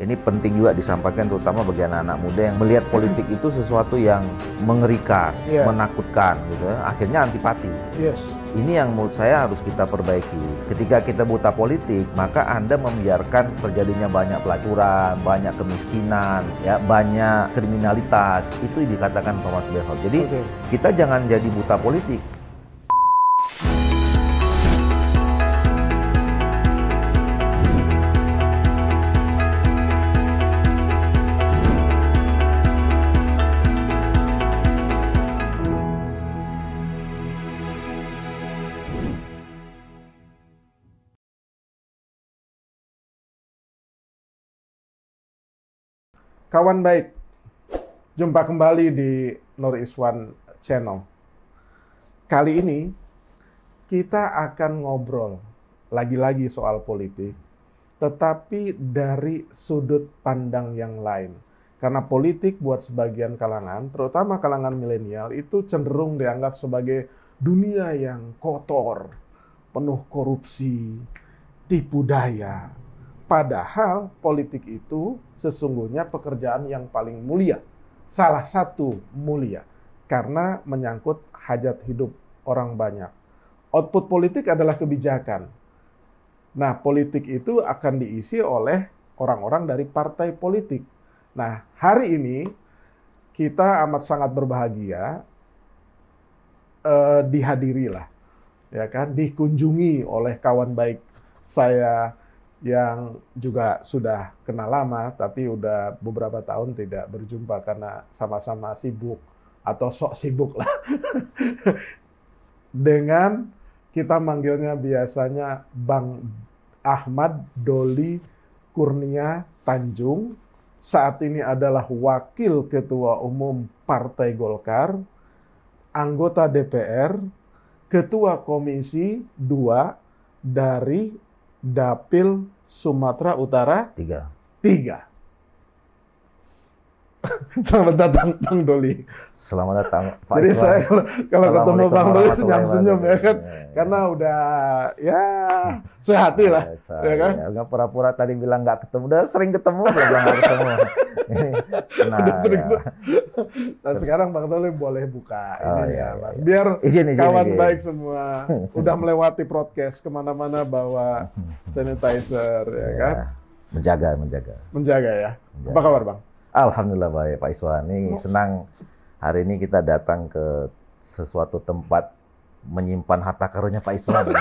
Ini penting juga disampaikan terutama bagi anak-anak muda yang melihat politik itu sesuatu yang mengerikan, yeah. menakutkan gitu. Ya. Akhirnya antipati. Yes. Ini yang menurut saya harus kita perbaiki. Ketika kita buta politik, maka Anda membiarkan terjadinya banyak pelacuran, banyak kemiskinan, ya, banyak kriminalitas. Itu dikatakan Thomas Berhoff. Jadi okay. kita jangan jadi buta politik. Kawan baik, jumpa kembali di Nur Iswan Channel. Kali ini kita akan ngobrol lagi-lagi soal politik, tetapi dari sudut pandang yang lain. Karena politik buat sebagian kalangan, terutama kalangan milenial, itu cenderung dianggap sebagai dunia yang kotor, penuh korupsi, tipu daya, Padahal politik itu sesungguhnya pekerjaan yang paling mulia. Salah satu mulia. Karena menyangkut hajat hidup orang banyak. Output politik adalah kebijakan. Nah, politik itu akan diisi oleh orang-orang dari partai politik. Nah, hari ini kita amat sangat berbahagia eh, dihadiri ya kan, dikunjungi oleh kawan baik saya yang juga sudah kenal lama tapi udah beberapa tahun tidak berjumpa karena sama-sama sibuk atau sok sibuk lah. Dengan kita manggilnya biasanya Bang Ahmad Doli Kurnia Tanjung. Saat ini adalah Wakil Ketua Umum Partai Golkar, anggota DPR, Ketua Komisi 2 dari Dapil Sumatera Utara tiga. 3. Selamat datang Bang Doli. Selamat datang Pak Jadi saya kalau, kalau ketemu Bang Doli senyum-senyum ya kan. Ya, Karena udah ya sehati lah. Ya, ya kan? Ya, pura-pura tadi bilang nggak ketemu. Udah sering ketemu, udah bilang nggak ketemu. nah, Ya. Nah sekarang Bang Doli boleh buka oh, ini iya, ya, iya, Mas. Iya. Biar izin, izin, kawan izin. baik semua udah melewati broadcast kemana-mana bawa sanitizer ya kan. Menjaga, menjaga. Menjaga ya. Menjaga. Apa kabar Bang? Alhamdulillah baik Pak Iswani Ini senang hari ini kita datang ke sesuatu tempat menyimpan harta karunnya Pak Iswani.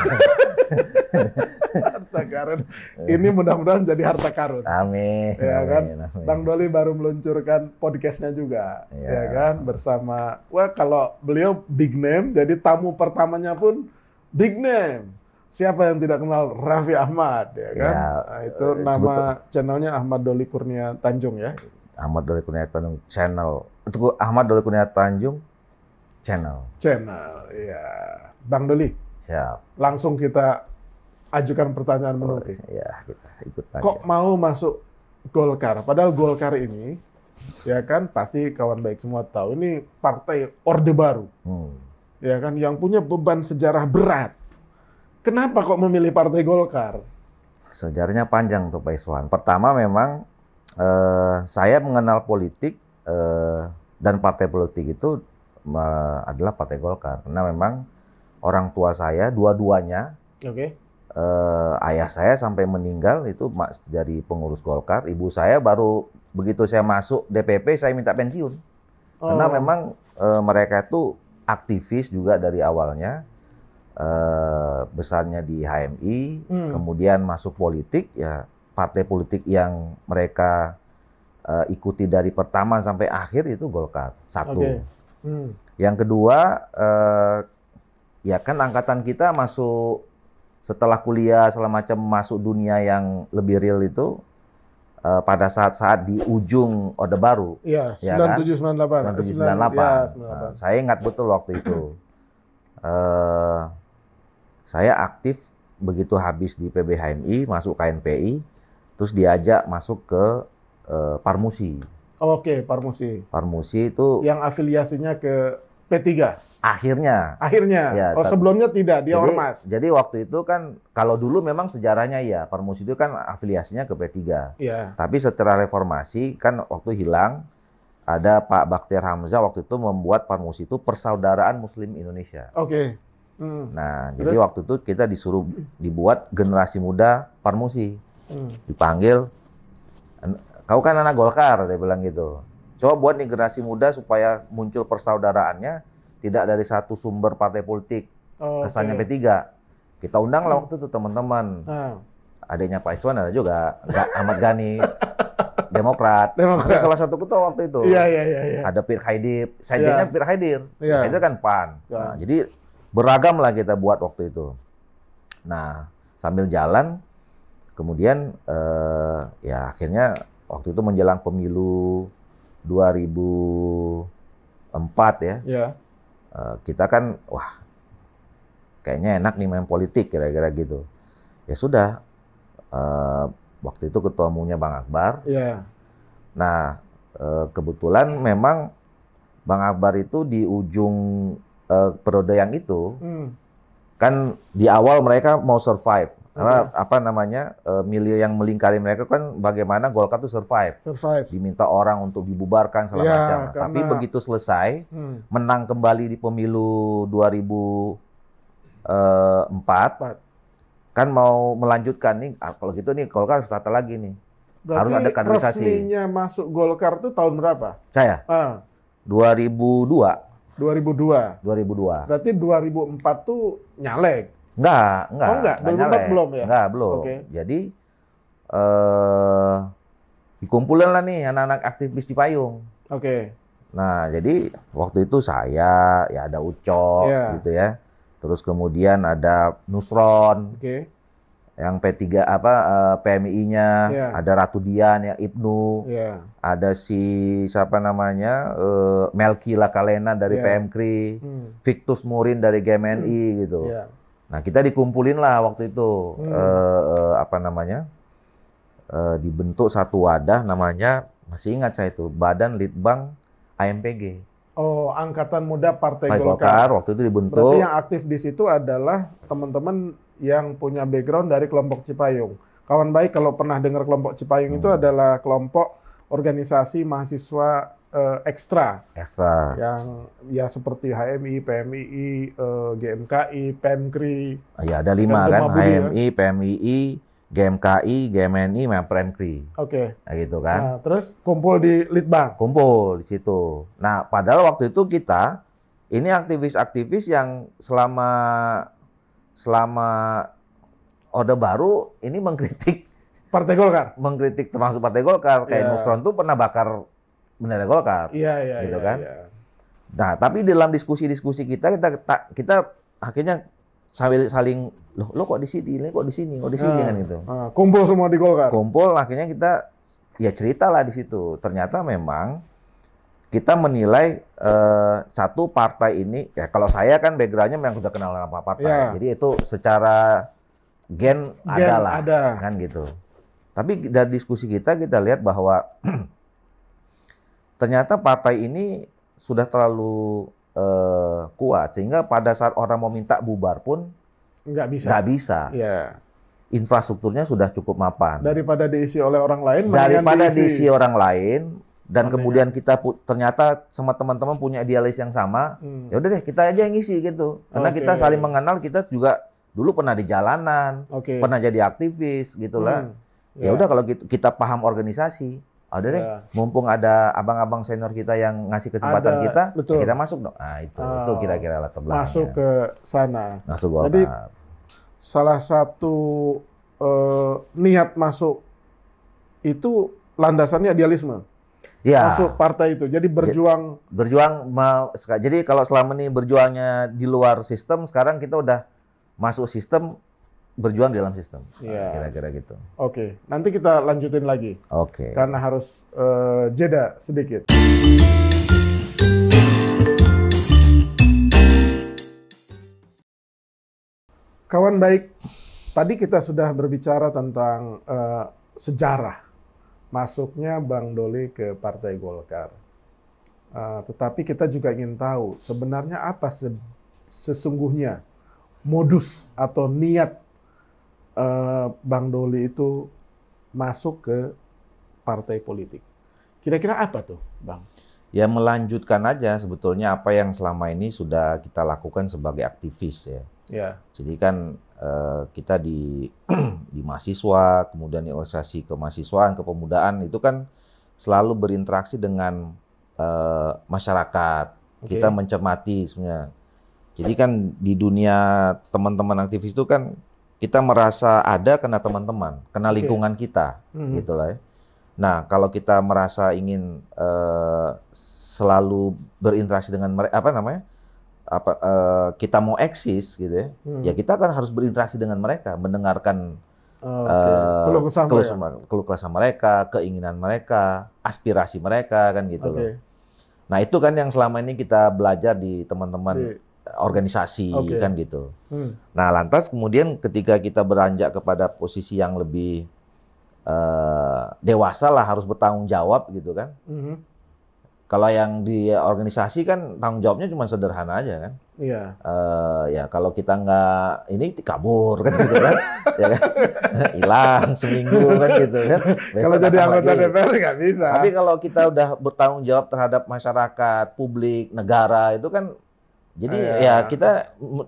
harta karun. Ini mudah-mudahan jadi harta karun. Amin. Ya kan. Amin, Bang Doli baru meluncurkan podcastnya juga, ya. ya kan, bersama. Wah kalau beliau big name, jadi tamu pertamanya pun big name siapa yang tidak kenal Raffi Ahmad ya kan? Ya, nah, itu eh, nama sebetul. channelnya Ahmad Doli Kurnia Tanjung ya. Ahmad Doli Kurnia Tanjung channel. Itu Ahmad Doli Kurnia Tanjung channel. Channel, iya. Bang Doli. Siap. Langsung kita ajukan pertanyaan oh, menurut. Iya, kita ikut aja. Kok mau masuk Golkar? Padahal Golkar ini ya kan pasti kawan baik semua tahu ini partai orde baru. Hmm. Ya kan yang punya beban sejarah berat. Kenapa kok memilih partai Golkar? Sejarahnya panjang tuh Pak Iswan. Pertama memang eh, saya mengenal politik eh, dan partai politik itu eh, adalah partai Golkar karena memang orang tua saya dua-duanya okay. eh, ayah saya sampai meninggal itu dari pengurus Golkar ibu saya baru begitu saya masuk DPP saya minta pensiun oh. karena memang eh, mereka itu aktivis juga dari awalnya uh, besarnya di HMI hmm. kemudian masuk politik ya partai politik yang mereka uh, ikuti dari pertama sampai akhir itu Golkar satu. Okay. Hmm. Yang kedua uh, ya kan angkatan kita masuk setelah kuliah segala macam masuk dunia yang lebih real itu uh, pada saat-saat di ujung Orde Baru. Iya, ya 97 kan? 98. 98. Ya, 98. Nah, saya ingat betul waktu itu. uh, saya aktif begitu habis di PBHMI masuk KNPI Terus diajak masuk ke uh, Parmusi. Oh, Oke, okay. Parmusi. Parmusi itu yang afiliasinya ke P3. Akhirnya. Akhirnya. Ya, oh, sebelumnya tidak, dia jadi, ormas. Jadi waktu itu kan kalau dulu memang sejarahnya ya Parmusi itu kan afiliasinya ke P3. Iya. Tapi setelah reformasi kan waktu hilang ada Pak Baktiar Hamzah waktu itu membuat Parmusi itu Persaudaraan Muslim Indonesia. Oke. Okay. Hmm. Nah, Terus? jadi waktu itu kita disuruh dibuat generasi muda Parmusi hmm. dipanggil kau kan anak Golkar dia bilang gitu coba buat nih generasi muda supaya muncul persaudaraannya tidak dari satu sumber partai politik oh, kesannya okay. P3 kita undang lah hmm. waktu itu teman-teman hmm. adanya Pak Iswan ada juga Ahmad Gani Demokrat. Demokrat. salah satu ketua waktu itu. Iya, iya, iya. Ya. Ada Pir Haidir. Sajennya ya. Pir Haidir. Ya. Haidir kan PAN. Ya. Nah, jadi beragam lah kita buat waktu itu. Nah, sambil jalan, Kemudian uh, ya akhirnya waktu itu menjelang pemilu 2004 ya. Yeah. ya eh, kita kan wah kayaknya enak nih main politik kira-kira gitu. Ya sudah uh, waktu itu ketua umumnya Bang Akbar. Yeah. Nah, uh, kebetulan memang Bang Akbar itu di ujung uh, periode yang itu hmm. kan di awal mereka mau survive karena iya. apa namanya uh, milieu yang melingkari mereka kan bagaimana Golkar tuh survive. Survive. Diminta orang untuk dibubarkan segala ya, macam. Nah, karena, Tapi begitu selesai hmm. menang kembali di pemilu 2004 4. Eh, kan mau melanjutkan nih ah, kalau gitu nih Golkar harus tata lagi nih. Berarti harus ada kaderisasi. resminya masuk Golkar tuh tahun berapa? Saya. Uh. 2002. 2002. 2002. Berarti 2004 tuh nyalek. Enggak, enggak. Oh, enggak. enggak belum ya? Enggak, belum. Okay. Jadi eh dikumpulin lah nih anak-anak aktivis di payung. Oke. Okay. Nah, jadi waktu itu saya ya ada Ucok yeah. gitu ya. Terus kemudian ada Nusron. Oke. Okay. Yang P3 apa uh, eh, PMI-nya, yeah. ada Ratu Dian ya Ibnu. Yeah. Ada si siapa namanya? Uh, Melki Lakalena dari yeah. PMKRI, hmm. Victus Murin dari GMNI hmm. gitu. Yeah Nah kita dikumpulin lah waktu itu hmm. Eh, eh, apa namanya eh, dibentuk satu wadah namanya masih ingat saya itu Badan Litbang AMPG. Oh Angkatan Muda Partai, Partai Golkar. Golkar waktu itu dibentuk. Berarti yang aktif di situ adalah teman-teman yang punya background dari kelompok Cipayung. Kawan baik kalau pernah dengar kelompok Cipayung hmm. itu adalah kelompok organisasi mahasiswa uh, ekstra. Ekstra. Yang ya seperti HMI, PMII, uh, eh, GMKI, Pemkri, oh, Iya ada lima kan, HMI, ya. PMII, GMKI, GMNI, sama Pemkri. Oke. Okay. Nah, gitu kan. Nah, terus kumpul di Litbang. Kumpul di situ. Nah, padahal waktu itu kita ini aktivis-aktivis yang selama selama Orde Baru ini mengkritik Partai Golkar. Mengkritik termasuk Partai Golkar. Kayak yeah. Nusron tuh pernah bakar bendera Golkar. Iya, iya, gitu iya, kan. Iya. Nah, tapi dalam diskusi-diskusi kita kita kita akhirnya sambil saling loh lo kok di sini, lo kok di sini, kok di sini ah, kan gitu. Ah, kumpul semua di Golkar. Kumpul akhirnya kita ya ceritalah di situ. Ternyata memang kita menilai uh, satu partai ini ya kalau saya kan backgroundnya memang sudah kenal sama partai yeah. jadi itu secara gen, gen ada lah ada. kan gitu tapi dari diskusi kita kita lihat bahwa Ternyata partai ini sudah terlalu uh, kuat sehingga pada saat orang mau minta bubar pun nggak bisa. Nggak bisa. ya. Infrastrukturnya sudah cukup mapan. Daripada diisi oleh orang lain. Daripada diisi, diisi orang lain dan kemudian kita ternyata sama teman-teman punya idealis yang sama, hmm. ya udah deh kita aja yang ngisi gitu. Karena okay. kita saling mengenal, kita juga dulu pernah di jalanan, okay. pernah jadi aktivis gitulah. Hmm. Ya, ya. udah kalau gitu, kita paham organisasi, Oh, deh, ya. mumpung ada abang-abang senior kita yang ngasih kesempatan ada, kita, ya betul. Ya kita masuk dong. Nah, itu oh, itu kira-kira latar belakangnya. Masuk ke sana. Masuk Golkar. Jadi salah satu eh, niat masuk itu landasannya idealisme. Ya. Masuk partai itu. Jadi berjuang berjuang jadi kalau selama ini berjuangnya di luar sistem, sekarang kita udah masuk sistem berjuang dalam sistem. Iya. Kira-kira yeah. gitu. Oke, okay. nanti kita lanjutin lagi. Oke. Okay. Karena harus uh, jeda sedikit. Kawan baik, tadi kita sudah berbicara tentang uh, sejarah masuknya Bang Doli ke Partai Golkar. Uh, tetapi kita juga ingin tahu sebenarnya apa se sesungguhnya modus atau niat Eh, Bang Doli itu masuk ke partai politik. Kira-kira apa tuh, Bang? Ya melanjutkan aja sebetulnya apa yang selama ini sudah kita lakukan sebagai aktivis ya. Ya. Jadi kan eh, kita di di mahasiswa, kemudian di organisasi ke pemudaan itu kan selalu berinteraksi dengan eh, masyarakat. Okay. Kita mencermati sebenarnya. Jadi kan di dunia teman-teman aktivis itu kan kita merasa ada kena teman-teman, kena lingkungan okay. kita, mm-hmm. gitu lah. Ya. Nah, kalau kita merasa ingin uh, selalu berinteraksi dengan mereka, apa namanya, apa uh, kita mau eksis, gitu ya, mm. ya kita kan harus berinteraksi dengan mereka, mendengarkan oh, eh, okay. uh, keluh kesah keluh, ya? mereka, keinginan mereka, aspirasi mereka, kan gitu okay. loh. Nah, itu kan yang selama ini kita belajar di teman-teman organisasi okay. kan gitu. Hmm. Nah lantas kemudian ketika kita beranjak kepada posisi yang lebih uh, dewasa lah harus bertanggung jawab gitu kan. Hmm. Kalau yang di organisasi kan tanggung jawabnya cuma sederhana aja kan. Iya. Uh, ya kalau kita nggak ini kabur kan gitu kan, ya kan, hilang seminggu kan gitu kan. kalau jadi anggota DPR nggak bisa. Tapi kalau kita udah bertanggung jawab terhadap masyarakat, publik, negara itu kan jadi ya, ya kita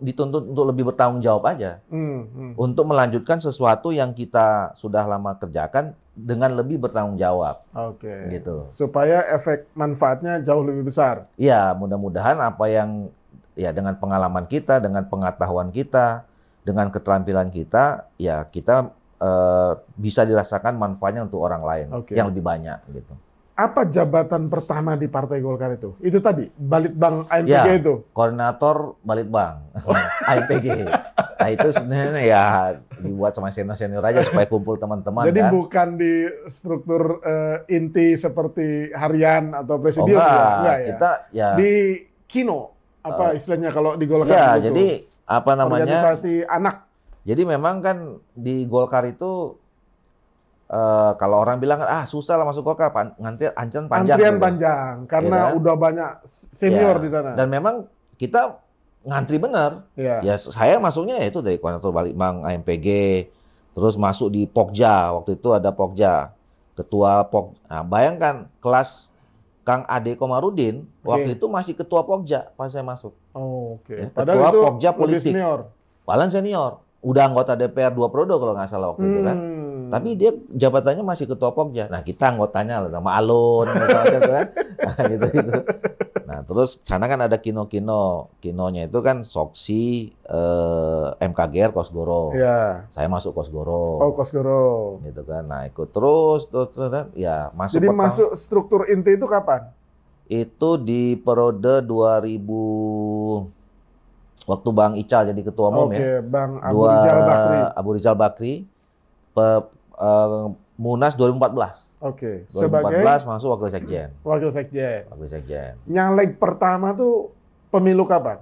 dituntut untuk lebih bertanggung jawab aja. Hmm, hmm. Untuk melanjutkan sesuatu yang kita sudah lama kerjakan dengan lebih bertanggung jawab. Oke. Okay. Gitu. Supaya efek manfaatnya jauh lebih besar. Iya, mudah-mudahan apa yang ya dengan pengalaman kita, dengan pengetahuan kita, dengan keterampilan kita, ya kita uh, bisa dirasakan manfaatnya untuk orang lain okay. yang lebih banyak gitu apa jabatan pertama di Partai Golkar itu? Itu tadi Balitbang IPG ya, itu. Koordinator Balitbang IPG. Oh. Nah itu sebenarnya ya dibuat sama senior-senior aja supaya kumpul teman-teman. Jadi kan? bukan di struktur uh, inti seperti harian atau presidium. Oh, ya? enggak, ya? enggak ya. Kita ya di kino apa uh, istilahnya kalau di Golkar ya, itu. jadi apa namanya? Organisasi anak. Jadi memang kan di Golkar itu Eh, kalau orang bilang ah susah lah masuk golkar, pan, nanti antrian panjang. Antrian gitu. panjang ya karena ya, udah banyak senior ya. di sana. Dan memang kita ngantri benar. Iya. Ya. ya saya masuknya ya itu dari koordinator bang AMPG, terus masuk di Pokja waktu itu ada Pokja, ketua Pok. Nah, bayangkan kelas Kang Ade Komarudin okay. waktu itu masih ketua Pokja pas saya masuk. Oh, oke. Okay. Ya, ketua Pogja itu Pokja politik. Senior. Paling senior. Udah anggota DPR dua periode kalau nggak salah waktu hmm. itu kan. Tapi dia jabatannya masih ketua pokja. Nah kita anggotanya sama Alun, gitu kan. Nah, gitu, gitu. nah terus sana kan ada kino-kino. Kinonya itu kan Soksi, eh, MKGR, Kosgoro. Ya. Saya masuk Kosgoro. Oh Kosgoro. Gitu kan. Nah ikut terus, terus, terus ya masuk. Jadi petang. masuk struktur inti itu kapan? Itu di periode 2000 waktu Bang Ical jadi ketua umum okay, ya. Bang Abu Rizal Bakri. Abu Rizal Bakri. Pe, Eh, Munas 2014. Oke. Okay. 2014 Sebagai masuk wakil sekjen. Wakil sekjen. Wakil sekjen. Nyalek pertama tuh pemilu kapan?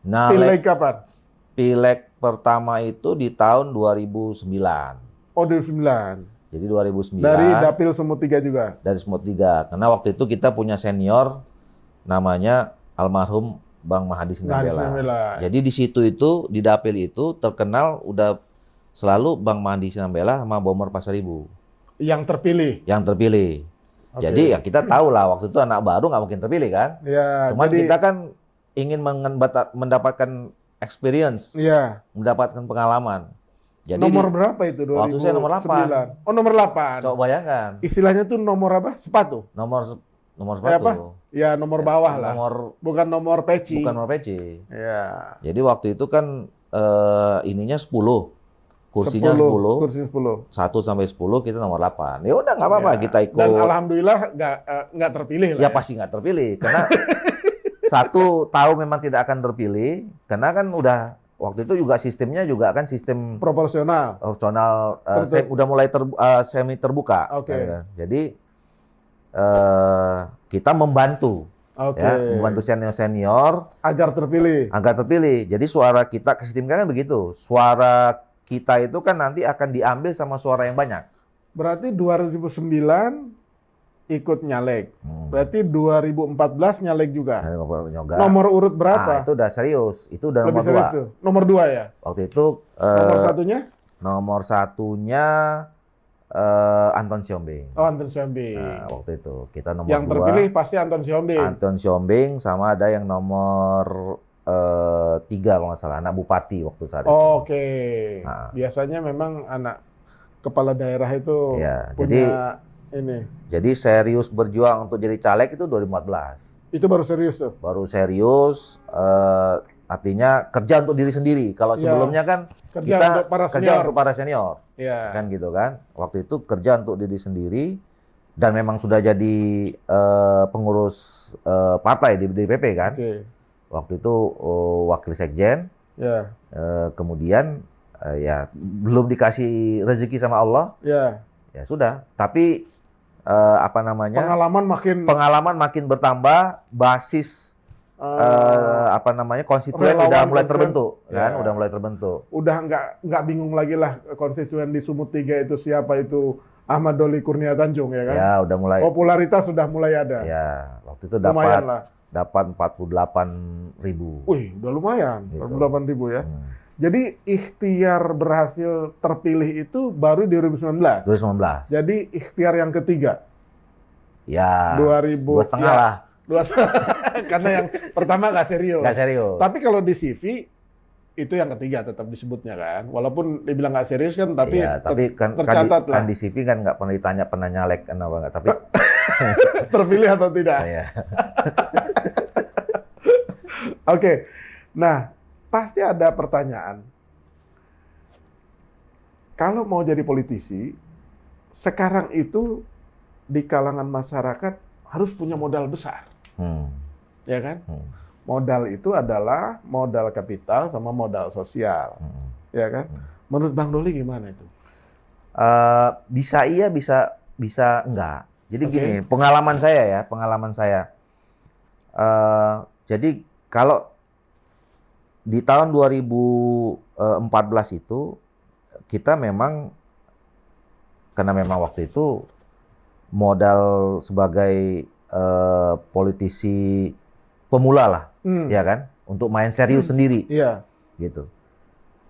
Nah, pileg kapan? Pilek pertama itu di tahun 2009. Oh, 2009. Jadi 2009. Dari Dapil Semut tiga juga. Dari Semut tiga. Karena waktu itu kita punya senior namanya almarhum Bang Mahadi Sinambela. Jadi di situ itu di Dapil itu terkenal udah selalu Bang Mandi Sinambela sama Bomor pasar Ibu. Yang terpilih. Yang terpilih. Okay. Jadi ya kita tahu lah waktu itu anak baru nggak mungkin terpilih kan. Ya, Cuma jadi... kita kan ingin mendapatkan experience, ya. mendapatkan pengalaman. Jadi nomor di, berapa itu 2009? Waktu saya nomor 8. Oh, nomor 8. Coba bayangkan. Istilahnya tuh nomor apa? Sepatu. Nomor nomor eh, sepatu. Ya, apa? ya nomor bawah ya, lah. Nomor bukan nomor peci. Bukan nomor peci. Ya. Jadi waktu itu kan eh, ininya 10 kursinya 10, 10 kursi 10. 1 sampai 10 kita nomor 8. Ya udah nggak apa-apa ya. kita ikut. Dan alhamdulillah nggak eh, nggak uh, terpilih lah. Ya, ya. pasti nggak terpilih karena satu tahu memang tidak akan terpilih karena kan udah waktu itu juga sistemnya juga kan sistem proporsional. Proporsional uh, udah mulai ter, uh, eh, semi terbuka. Oke. Okay. Ya. Jadi uh, kita membantu Okay. Ya, membantu senior senior agar terpilih. Agar terpilih. Jadi suara kita ke sistem kan begitu. Suara kita itu kan nanti akan diambil sama suara yang banyak. Berarti 2009 ikut nyalek. Hmm. Berarti 2014 nyalek juga. Nyoga. Nomor urut ah, berapa? Nah, itu udah serius. Itu udah Lebih nomor serius dua. Tuh. Nomor dua ya? Waktu itu... Nomor uh, satunya? Nomor satunya uh, Anton Siombing. Oh, Anton Siombing. Nah, waktu itu kita nomor Yang dua. terpilih pasti Anton Siombing. Anton Siombing sama ada yang nomor Eh, tiga kalau nggak salah anak bupati waktu saat itu. Oh, Oke. Okay. Nah. Biasanya memang anak kepala daerah itu ya, punya jadi, ini. Jadi serius berjuang untuk jadi caleg itu 2014. Itu baru serius tuh. Baru serius. Eh, artinya kerja untuk diri sendiri. Kalau iya. sebelumnya kan kerja kita untuk para senior. kerja untuk para senior, ya. kan gitu kan. Waktu itu kerja untuk diri sendiri dan memang sudah jadi uh, pengurus uh, partai di DPP kan. Okay waktu itu uh, wakil sekjen. Ya. Uh, kemudian uh, ya belum dikasih rezeki sama Allah. Ya. Ya sudah, tapi uh, apa namanya? Pengalaman makin pengalaman makin bertambah, basis uh, uh, apa namanya konstituen udah mulai konsen. terbentuk kan? ya. kan udah mulai terbentuk udah nggak nggak bingung lagi lah konstituen di Sumut 3 itu siapa itu Ahmad Doli Kurnia Tanjung ya kan ya udah mulai popularitas sudah mulai ada ya waktu itu dapat dapat 48 ribu. Wih, udah lumayan, gitu. 48 ribu ya. Hmm. Jadi ikhtiar berhasil terpilih itu baru di 2019. 2019. Jadi ikhtiar yang ketiga. Ya. 2000 dua setengah ya, lah. Dua setengah. Karena yang pertama gak serius. Gak serius. Tapi kalau di CV itu yang ketiga tetap disebutnya kan. Walaupun dibilang gak serius kan, tapi, ya, tapi kan, kan tercatat kan lah. Kan di CV kan gak pernah ditanya pernah nyalek kenapa gak. Tapi terpilih atau tidak. Iya. Oke, nah pasti ada pertanyaan. Kalau mau jadi politisi, sekarang itu di kalangan masyarakat harus punya modal besar, hmm. ya kan? Hmm. Modal itu adalah modal kapital sama modal sosial, hmm. ya kan? Hmm. Menurut Bang Doli gimana itu? Uh, bisa iya, bisa bisa enggak. Jadi okay. gini, pengalaman saya ya, pengalaman saya. Uh, jadi kalau di tahun 2014 eh, itu kita memang karena memang waktu itu modal sebagai uh, politisi pemula lah, hmm. ya kan, untuk main serius hmm. sendiri, yeah. gitu.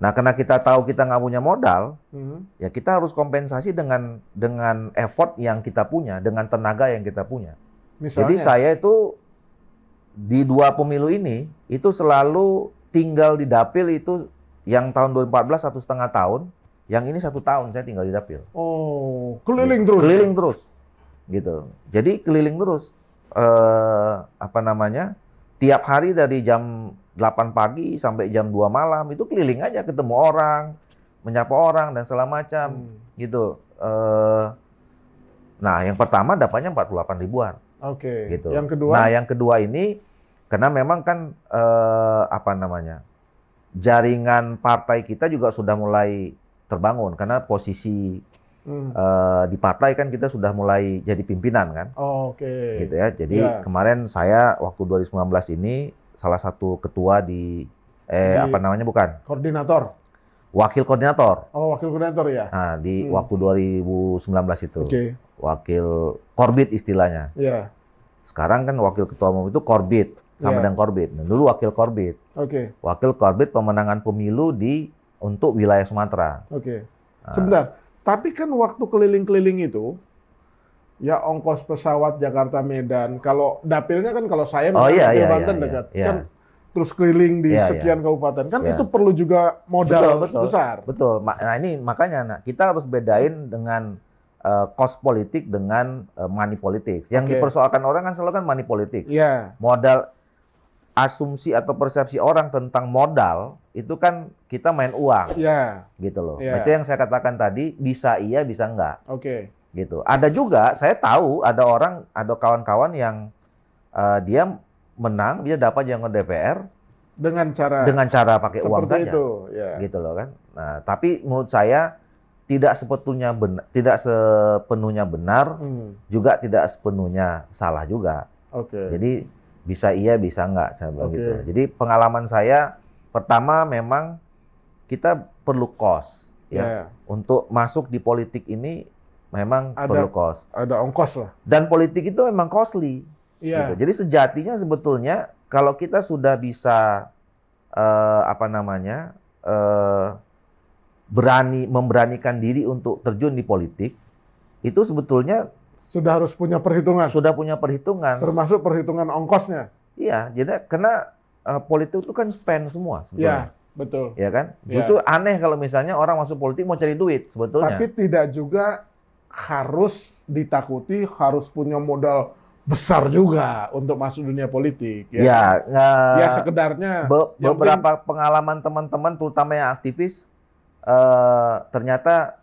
Nah, karena kita tahu kita nggak punya modal, hmm. ya kita harus kompensasi dengan dengan effort yang kita punya, dengan tenaga yang kita punya. Misalnya? Jadi saya itu di dua pemilu ini itu selalu tinggal di dapil itu yang tahun 2014 satu setengah tahun, yang ini satu tahun saya tinggal di dapil. Oh, keliling terus. Keliling terus, gitu. Jadi keliling terus. Eh, apa namanya? Tiap hari dari jam 8 pagi sampai jam 2 malam itu keliling aja ketemu orang, menyapa orang dan segala macam, hmm. gitu. Eh, nah, yang pertama dapatnya 48 ribuan. Oke. Okay. Gitu. Yang kedua. Nah, yang kedua ini karena memang kan eh, apa namanya jaringan partai kita juga sudah mulai terbangun karena posisi hmm. eh, di partai kan kita sudah mulai jadi pimpinan kan. Oh, Oke. Okay. Gitu ya. Jadi yeah. kemarin saya waktu 2019 ini salah satu ketua di eh di apa namanya bukan? Koordinator. Wakil koordinator. Oh, wakil koordinator ya. Nah, di hmm. waktu 2019 itu. Oke. Okay. Wakil korbit istilahnya. Iya. Yeah. Sekarang kan wakil ketua umum itu korbit sama yeah. dengan Korbit. Nah, dulu wakil Korbit. Oke. Okay. Wakil Korbit pemenangan pemilu di untuk wilayah Sumatera. Oke. Okay. Nah. Sebentar. Tapi kan waktu keliling-keliling itu ya ongkos pesawat Jakarta Medan. Kalau dapilnya kan kalau saya oh, iya, iya, Banten iya, dekat. Iya. Kan terus keliling di iya, iya. sekian iya. kabupaten. Kan iya. itu perlu juga modal betul, betul, besar. Betul. Nah ini makanya nah, kita harus bedain dengan uh, politik dengan uh, money politik. Yang okay. dipersoalkan orang kan selalu kan money politik. Yeah. Modal asumsi atau persepsi orang tentang modal itu kan kita main uang. Iya. Yeah. Gitu loh. Yeah. Itu yang saya katakan tadi bisa iya bisa enggak. Oke. Okay. Gitu. Ada juga saya tahu ada orang ada kawan-kawan yang uh, dia menang dia dapat jangan DPR dengan cara dengan cara pakai uang saja. Seperti itu. Yeah. Gitu loh kan. Nah, tapi menurut saya tidak sepenuhnya benar tidak sepenuhnya benar hmm. juga tidak sepenuhnya salah juga. Oke. Okay. Jadi bisa iya bisa enggak saya okay. gitu. Jadi pengalaman saya pertama memang kita perlu cost ya. Yeah. Untuk masuk di politik ini memang ada, perlu cost. Ada ongkos lah. Dan politik itu memang costly. Yeah. Gitu. Jadi sejatinya sebetulnya kalau kita sudah bisa uh, apa namanya? Uh, berani memberanikan diri untuk terjun di politik itu sebetulnya sudah harus punya perhitungan. Sudah punya perhitungan. Termasuk perhitungan ongkosnya. Iya, jadi karena uh, politik itu kan spend semua sebenarnya. Iya, betul. Iya kan? Iya. Justru ya. aneh kalau misalnya orang masuk politik mau cari duit sebetulnya. Tapi tidak juga harus ditakuti harus punya modal besar juga untuk masuk dunia politik ya. Ya, ya sekedarnya be ya beberapa mungkin, pengalaman teman-teman terutama yang aktivis uh, ternyata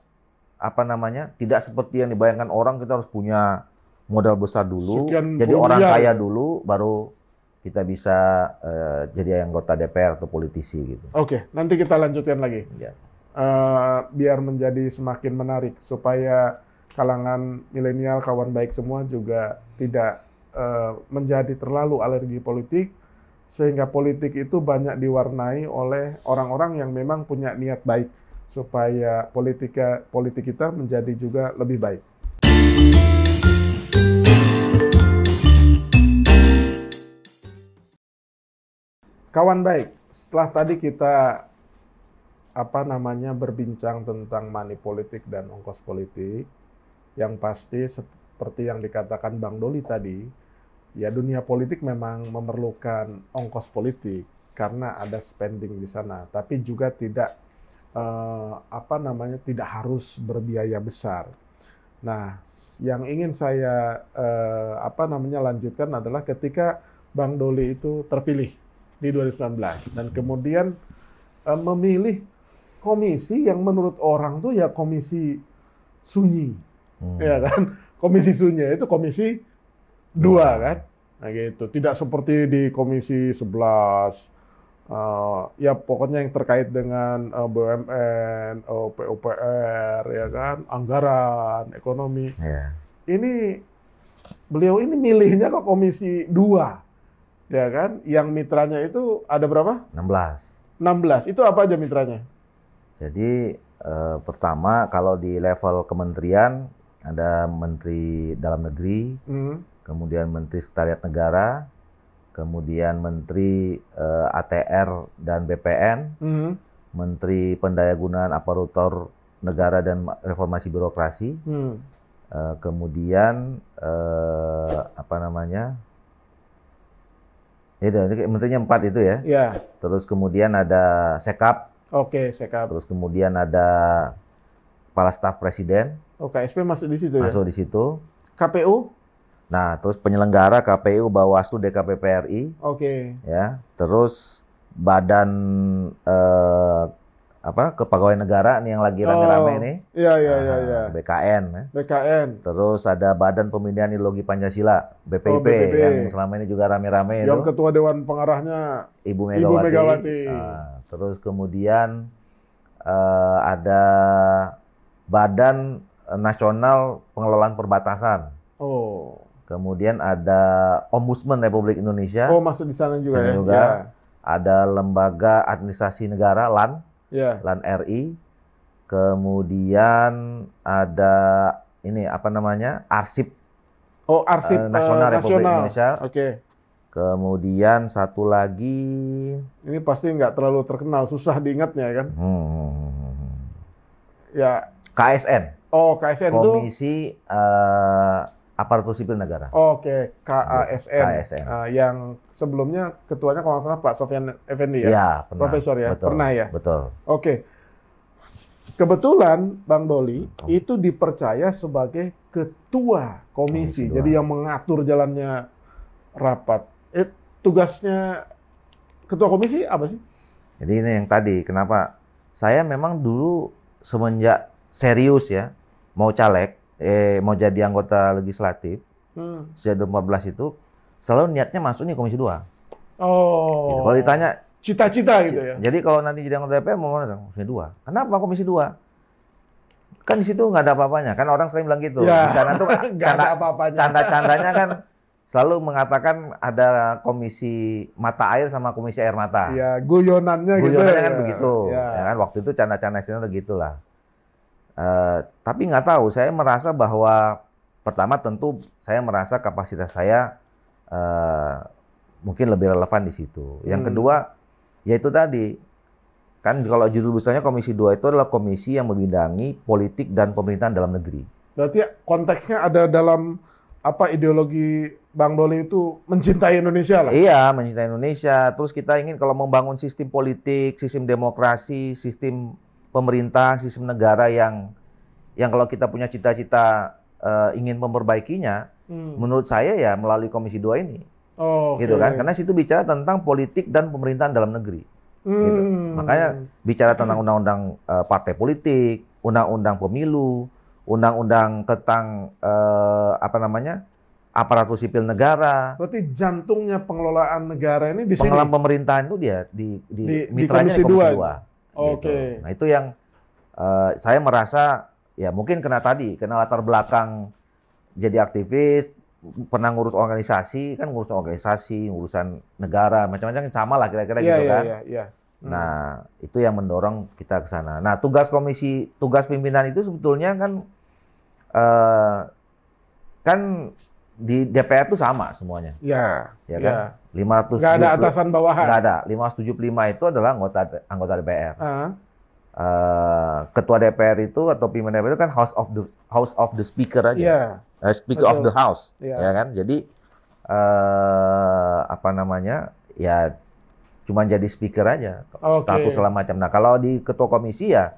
apa namanya tidak seperti yang dibayangkan orang kita harus punya modal besar dulu Sekian jadi orang kaya dulu baru kita bisa uh, jadi anggota DPR atau politisi gitu. Oke, nanti kita lanjutkan lagi. Ya. Uh, biar menjadi semakin menarik supaya kalangan milenial kawan baik semua juga tidak uh, menjadi terlalu alergi politik sehingga politik itu banyak diwarnai oleh orang-orang yang memang punya niat baik supaya politika politik kita menjadi juga lebih baik. Kawan baik, setelah tadi kita apa namanya berbincang tentang money politik dan ongkos politik, yang pasti seperti yang dikatakan Bang Doli tadi, ya dunia politik memang memerlukan ongkos politik karena ada spending di sana, tapi juga tidak eh, apa namanya tidak harus berbiaya besar. Nah, yang ingin saya eh, apa namanya lanjutkan adalah ketika Bang Doli itu terpilih di 2019 dan kemudian eh, memilih komisi yang menurut orang tuh ya komisi sunyi. Hmm. Ya kan? Komisi sunyi itu komisi dua, dua kan? Nah gitu. Tidak seperti di komisi 11 uh, ya pokoknya yang terkait dengan uh, eh, BUMN, uh, eh, PUPR, ya kan, anggaran, ekonomi. Yeah. Ini beliau ini milihnya ke Komisi 2, ya kan? Yang mitranya itu ada berapa? 16. 16. Itu apa aja mitranya? Jadi eh, pertama kalau di level kementerian ada Menteri Dalam Negeri, mm. kemudian Menteri Sekretariat Negara, kemudian Menteri uh, eh, ATR dan BPN, mm -hmm. Menteri Pendayagunaan Aparatur Negara dan Reformasi Birokrasi, mm. uh, kemudian uh, apa namanya? Ya, menterinya empat itu ya. Yeah. Terus kemudian ada Sekap. Oke, okay, Sekap. Terus kemudian ada Kepala Staf Presiden. Oke, oh, KSP masuk di situ masuk ya. Masuk di situ. KPU? Nah, terus penyelenggara KPU, Bawaslu, DKPP RI, Oke. Okay. Ya, terus badan eh, apa kepegawaian negara nih yang lagi rame-rame oh, ini. Iya iya iya nah, iya. BKN. Ya. BKN. Terus ada Badan Pemilihan Ideologi Pancasila BPIP, oh, yang selama ini juga rame-rame yang itu. ketua dewan pengarahnya Ibu Megawati. Ibu Megawati. Uh, terus kemudian uh, ada Badan Nasional Pengelolaan Perbatasan. Oh. Kemudian ada Ombudsman Republik Indonesia. Oh, masuk di sana juga sana ya. Juga. Yeah. Ada Lembaga Administrasi Negara LAN. Yeah. LAN RI. Kemudian ada ini apa namanya? Arsip. Oh, Arsip uh, Nasional uh, Republik Nasional. Indonesia. Oke. Okay. Kemudian satu lagi. Ini pasti nggak terlalu terkenal, susah diingatnya kan? Hmm. hmm, hmm, hmm ya. KSN. Oh, KSN Komisi, itu. Komisi uh, eh, aparatur sipil negara. Oke, KASN. KASN. Uh, ah, yang sebelumnya ketuanya kalau nggak salah Pak Sofian Effendi ya. Iya, pernah. Profesor ya. Betul, pernah ya. Betul. Oke. Kebetulan Bang Doli oh. itu dipercaya sebagai ketua komisi. Ketua. Jadi yang mengatur jalannya rapat. Eh, tugasnya ketua komisi apa sih? Jadi ini yang tadi, kenapa saya memang dulu semenjak serius ya mau caleg, eh mau jadi anggota legislatif hmm. sejak 2014 itu selalu niatnya masuk nih Komisi dua. Oh. Gitu. Kalau ditanya cita-cita gitu ya. Jadi kalau nanti jadi anggota DPR mau mana? Komisi dua. Kenapa Komisi dua? Kan di situ nggak ada apa-apanya. Kan orang sering bilang gitu. Ya. Di sana tuh nggak ada apa-apanya. Canda-candanya kan selalu mengatakan ada komisi mata air sama komisi air mata. Iya, guyonannya, guyonannya gitu. Guyonannya kan ya. begitu. Ya. ya kan waktu itu canda-canda sini udah gitulah. Uh, tapi nggak tahu, saya merasa bahwa pertama tentu saya merasa kapasitas saya uh, mungkin lebih relevan di situ. Yang hmm. kedua, yaitu tadi kan kalau judul besarnya Komisi 2 itu adalah komisi yang membidangi politik dan pemerintahan dalam negeri. Berarti konteksnya ada dalam apa ideologi Bang Doli itu mencintai Indonesia lah. Iya, mencintai Indonesia. Terus kita ingin kalau membangun sistem politik, sistem demokrasi, sistem Pemerintah sistem negara yang yang kalau kita punya cita-cita uh, ingin memperbaikinya, hmm. menurut saya ya melalui Komisi 2 ini. Oh, gitu okay. gitu kan? Karena situ bicara tentang politik dan pemerintahan dalam negeri. Gitu. Hmm. Gitu. Makanya bicara tentang undang-undang uh, partai politik, undang-undang pemilu, undang-undang tentang uh, apa namanya? aparatur sipil negara. Berarti jantungnya pengelolaan negara ini di Pengelolaan pemerintahan itu dia di di, di mitranya di Komisi 2. Gitu. Oke. Okay. Gitu. Nah itu yang uh, saya merasa ya mungkin kena tadi, kena latar belakang jadi aktivis, pernah ngurus organisasi, kan ngurus organisasi, urusan negara, macam-macam sama lah kira-kira yeah, gitu yeah, kan. Yeah, iya, iya. yeah. Hmm. Nah itu yang mendorong kita ke sana. Nah tugas komisi, tugas pimpinan itu sebetulnya kan uh, kan di DPR itu sama semuanya. Iya. Yeah, ya iya. kan. Yeah 500 Gak ada atasan bawahan. Gak ada. 575 itu adalah anggota anggota DPR. Uh ah. -huh. Eh, uh, ketua DPR itu atau pimpinan DPR itu kan House of the House of the Speaker aja. Yeah. Iya. Uh, speaker Betul. of the House. Yeah. Ya kan? Jadi uh, apa namanya? Ya cuma jadi speaker aja. Okay. Status selama macam. Nah, kalau di ketua komisi ya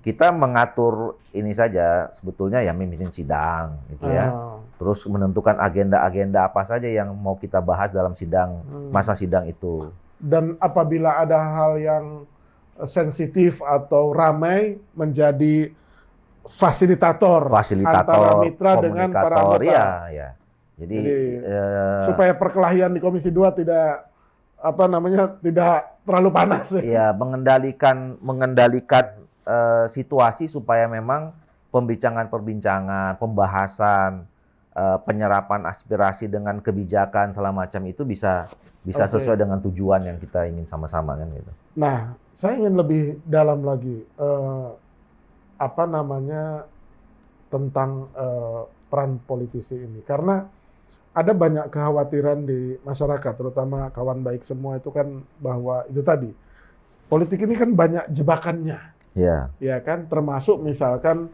kita mengatur ini saja sebetulnya ya memimpin sidang gitu ya. Oh. Terus menentukan agenda-agenda apa saja yang mau kita bahas dalam sidang hmm. masa sidang itu. Dan apabila ada hal yang sensitif atau ramai menjadi fasilitator, fasilitator antara mitra dengan para anggota. Ya, ya. Jadi, Jadi eh, supaya perkelahian di Komisi 2 tidak apa namanya tidak terlalu panas. Iya mengendalikan mengendalikan Eh, situasi supaya memang pembincangan-perbincangan, pembahasan, eh, penyerapan aspirasi dengan kebijakan segala macam itu bisa bisa okay. sesuai dengan tujuan yang kita ingin sama-sama kan gitu. Nah, saya ingin lebih dalam lagi uh, apa namanya tentang uh, peran politisi ini karena ada banyak kekhawatiran di masyarakat terutama kawan baik semua itu kan bahwa itu tadi politik ini kan banyak jebakannya Ya. Ya kan termasuk misalkan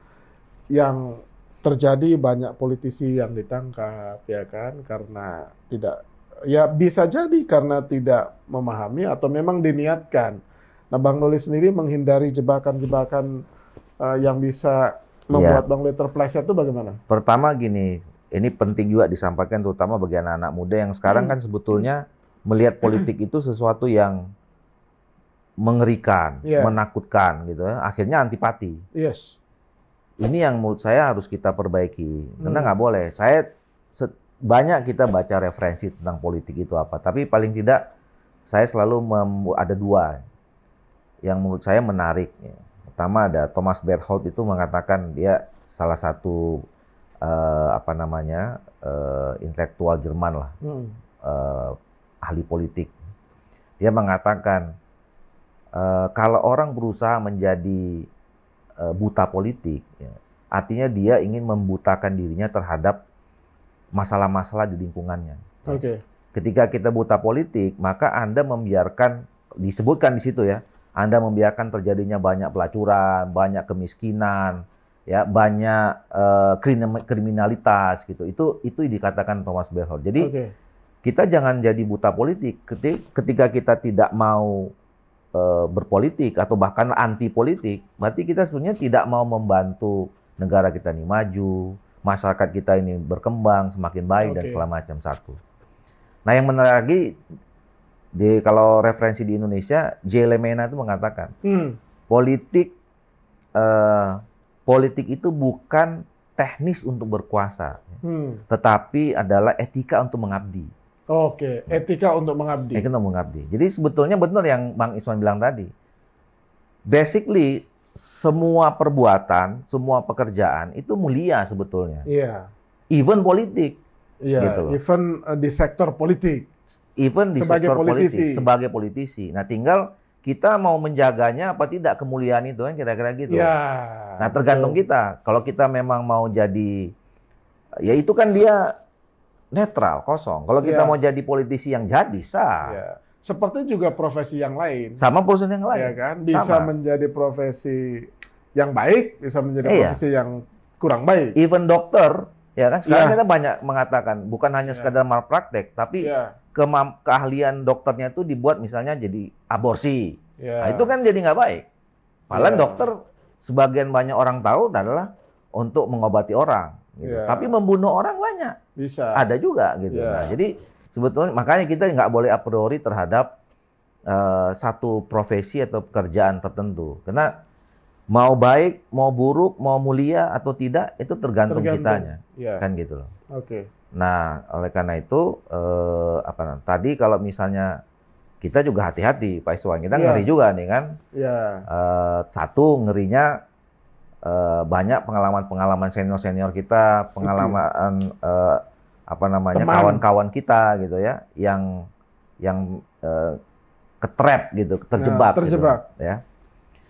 yang terjadi banyak politisi yang ditangkap ya kan karena tidak ya bisa jadi karena tidak memahami atau memang diniatkan. Nah, Bang Noli sendiri menghindari jebakan-jebakan uh, yang bisa membuat ya. Bang Noli terpleset itu bagaimana? Pertama gini, ini penting juga disampaikan terutama bagi anak-anak muda yang sekarang hmm. kan sebetulnya melihat politik itu sesuatu yang mengerikan, yeah. menakutkan gitu. Ya. Akhirnya antipati. Yes. Ini yang menurut saya harus kita perbaiki. Karena hmm. nggak boleh. Saya banyak kita baca referensi tentang politik itu apa, tapi paling tidak saya selalu ada dua yang menurut saya menarik. Ya. Pertama ada Thomas Berthold itu mengatakan dia salah satu uh, apa namanya uh, intelektual Jerman lah, hmm. uh, ahli politik. Dia mengatakan Eh, kalau orang berusaha menjadi uh, buta politik, ya, artinya dia ingin membutakan dirinya terhadap masalah-masalah di lingkungannya. Ya. Oke. Okay. Ketika kita buta politik, maka Anda membiarkan disebutkan di situ ya, Anda membiarkan terjadinya banyak pelacuran, banyak kemiskinan, ya, banyak uh, kriminalitas gitu. Itu itu dikatakan Thomas Bernhard. Jadi okay. kita jangan jadi buta politik. Ketika kita tidak mau Eh, berpolitik atau bahkan anti politik, berarti kita sebenarnya tidak mau membantu negara kita ini maju, masyarakat kita ini berkembang semakin baik okay. dan segala macam satu. Nah yang menarik lagi di kalau referensi di Indonesia, J. Lemena itu mengatakan hmm. politik eh, politik itu bukan teknis untuk berkuasa, hmm. tetapi adalah etika untuk mengabdi. Oke, etika untuk mengabdi. Etika untuk mengabdi. Jadi sebetulnya benar yang Bang Iswan bilang tadi. Basically semua perbuatan, semua pekerjaan itu mulia sebetulnya. Iya. Yeah. Even politik. Iya. Yeah, gitu Even eh, di sektor politik. Even di sebagai sektor politisi. politik sebagai politisi. Nah, tinggal kita mau menjaganya apa tidak kemuliaan itu kan kira-kira gitu. Iya. yeah, nah, tergantung yeah. kita. Kalau kita memang mau jadi ya itu kan dia netral, kosong. Kalau kita yeah. mau jadi politisi yang jadi, sah. Yeah. Seperti juga profesi yang lain. Sama profesi yang lain. Ya kan? Bisa Sama. menjadi profesi yang baik, bisa menjadi yeah. profesi yang kurang baik. Even dokter, ya kan? Sekarang yeah. kita banyak mengatakan bukan hanya yeah. sekadar malpraktek, tapi yeah. Iya. keahlian dokternya itu dibuat misalnya jadi aborsi. Yeah. Nah, itu kan jadi nggak baik. Malah iya. yeah. dokter sebagian banyak orang tahu adalah untuk mengobati orang. Gitu. Yeah. Tapi membunuh orang banyak. Bisa. Ada juga gitu. Yeah. Nah, jadi sebetulnya makanya kita nggak boleh a priori terhadap uh, satu profesi atau pekerjaan tertentu. Karena mau baik, mau buruk, mau mulia atau tidak itu tergantung, tergantung. kitanya. Yeah. Kan gitu loh. Oke. Okay. Nah, oleh karena itu eh, apa tadi kalau misalnya kita juga hati-hati Pak Iswan. Kita yeah. ngeri juga nih kan. Iya. Yeah. Eh, satu ngerinya Eh, banyak pengalaman-pengalaman senior-senior kita, pengalaman uh, apa namanya kawan-kawan kita gitu ya, yang yang uh, ketrap gitu, terjebak. Ya, terjebak. Gitu, ya.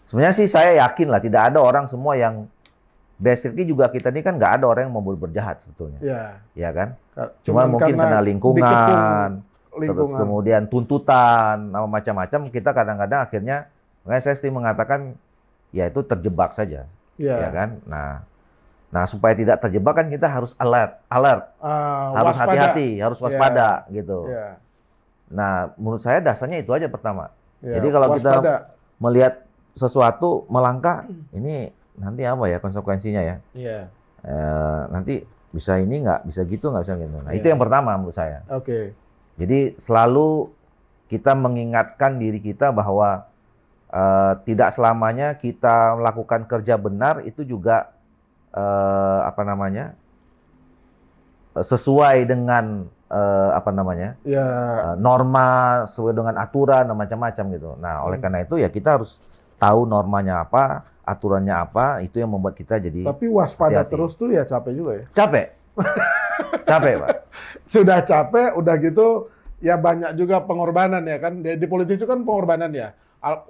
Sebenarnya sih saya yakin lah, tidak ada orang semua yang basically juga kita ini kan nggak ada orang yang mau berjahat sebetulnya. Iya. Iya kan? Cuma mungkin kena lingkungan, lingkungan, terus kemudian tuntutan, nama macam-macam kita kadang-kadang akhirnya makanya saya sering mengatakan ya itu terjebak saja yeah. ya kan? Nah, nah supaya tidak terjebak kan kita harus alert, alert, uh, harus hati-hati, harus ya. waspada yeah. gitu. Yeah. Nah, menurut saya dasarnya itu aja pertama. Yeah. Jadi kalau waspada. kita melihat sesuatu melangkah, ini nanti apa ya konsekuensinya ya? Yeah. Ya. E, nanti bisa ini nggak, bisa gitu nggak, bisa gitu. Nah, yeah. itu yang pertama menurut saya. Oke. Okay. Jadi selalu kita mengingatkan diri kita bahwa Eh, tidak selamanya kita melakukan kerja benar itu juga uh, apa namanya eh, sesuai dengan uh, apa namanya ya. uh, norma sesuai dengan aturan dan macam-macam gitu. Nah oleh hmm. karena itu ya kita harus tahu normanya apa, aturannya apa, itu yang membuat kita jadi. Tapi waspada hati -hati. terus tuh ya capek juga ya. Capek, capek pak. Sudah capek, udah gitu ya banyak juga pengorbanan ya kan. Di, di politik itu kan pengorbanan ya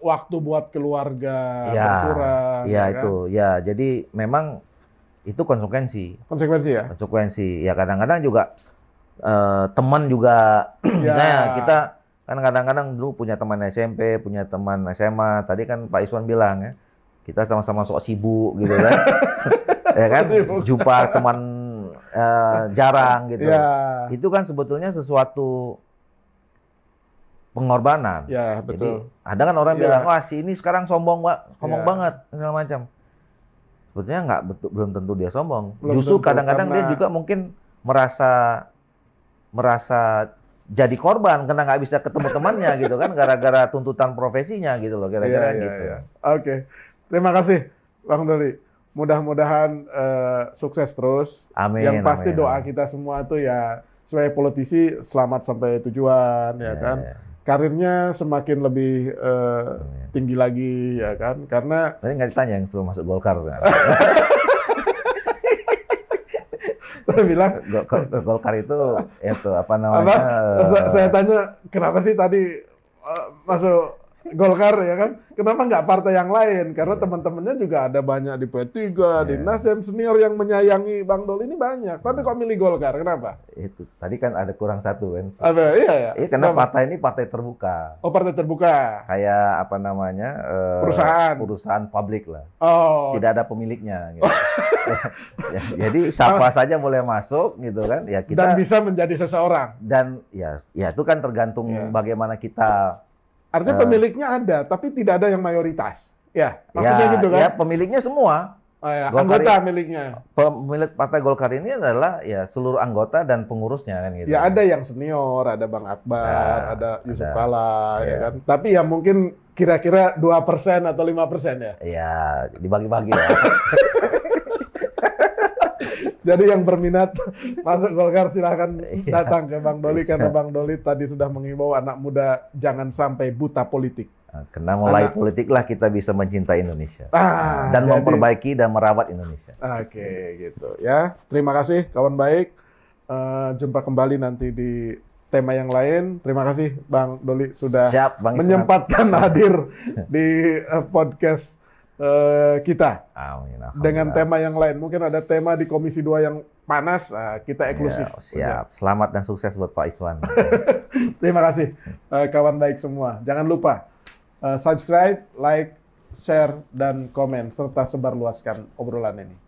waktu buat keluarga ya, berkurang. Ya, ya itu, kan? itu. Ya, jadi memang itu konsekuensi. Konsekuensi ya? Konsekuensi. Ya kadang-kadang juga eh, teman juga ya. misalnya kita kan kadang-kadang dulu punya teman SMP, punya teman SMA. Tadi kan Pak Iswan bilang ya, kita sama-sama sok sibuk gitu kan. ya kan? Jumpa teman eh, jarang gitu. Ya. Kan. Itu kan sebetulnya sesuatu pengorbanan. Ya, betul. Jadi, ada kan orang ya. bilang, wah si ini sekarang sombong, Pak. Sombong ya. banget, segala macam. Sebetulnya nggak betul, belum tentu dia sombong. Belum Justru kadang-kadang karena... dia juga mungkin merasa merasa jadi korban karena nggak bisa ketemu temannya gitu kan gara-gara tuntutan profesinya gitu loh kira-kira ya, ya gitu. Ya, Oke. Okay. Terima kasih Bang Doli. Mudah-mudahan uh, sukses terus. Amin. Yang pasti amin, doa amin. kita semua tuh ya sebagai politisi selamat sampai tujuan ya, ya kan. Ya karirnya semakin lebih uh, tinggi lagi ya kan karena tadi nggak ditanya yang sebelum masuk Golkar kan? saya bilang Golkar itu itu apa namanya apa? Saya, saya eh, tanya kenapa sih tadi uh, masuk Golkar ya kan. Kenapa nggak partai yang lain? Karena iya. teman-temannya juga ada banyak di P3, yeah. di iya. Nasdem senior yang menyayangi Bang dol ini banyak. Tapi kok milih Golkar? Kenapa? Itu tadi kan ada kurang satu kan. Ada iya ya. Iya karena kenapa? partai ini partai terbuka. Oh, partai terbuka. Kayak apa namanya? Eh, perusahaan. Perusahaan publik lah. Oh. Tidak ada pemiliknya gitu. Oh. Ya, jadi siapa oh. saja boleh masuk gitu kan. Ya kita Dan bisa menjadi seseorang. Dan ya ya itu kan tergantung yeah. bagaimana kita Artinya uh, pemiliknya ada, tapi tidak ada yang mayoritas. Ya, maksudnya ya, gitu kan? Ya, pemiliknya semua. Oh, ya. Golkar, anggota miliknya. Pemilik Partai Golkar ini adalah ya seluruh anggota dan pengurusnya kan gitu. Ya ada yang senior, ada Bang Akbar, ya, ada Yusuf Kala, ya. ya kan. Tapi ya mungkin kira-kira dua persen atau lima persen ya. Iya, dibagi-bagi ya. Jadi yang berminat masuk Golkar silahkan iya. datang ke Bang Doli karena Bang Doli tadi sudah mengimbau anak muda jangan sampai buta politik. Ah, karena mulai anak, politiklah kita bisa mencintai Indonesia ah, ah dan jadi, memperbaiki dan merawat Indonesia. Oke, okay, gitu ya. Terima kasih kawan baik. Uh, jumpa kembali nanti di tema yang lain. Terima kasih Bang Doli sudah Siap, Bang menyempatkan Siap. hadir di eh, podcast uh, kita Amin, dengan tema yang lain. Mungkin ada tema di Komisi 2 yang panas, uh, kita ya, eksklusif. Ya, siap. Selamat dan sukses buat Pak Iswan. Terima kasih uh, kawan baik semua. Jangan lupa uh, subscribe, like, share, dan komen serta sebarluaskan obrolan ini.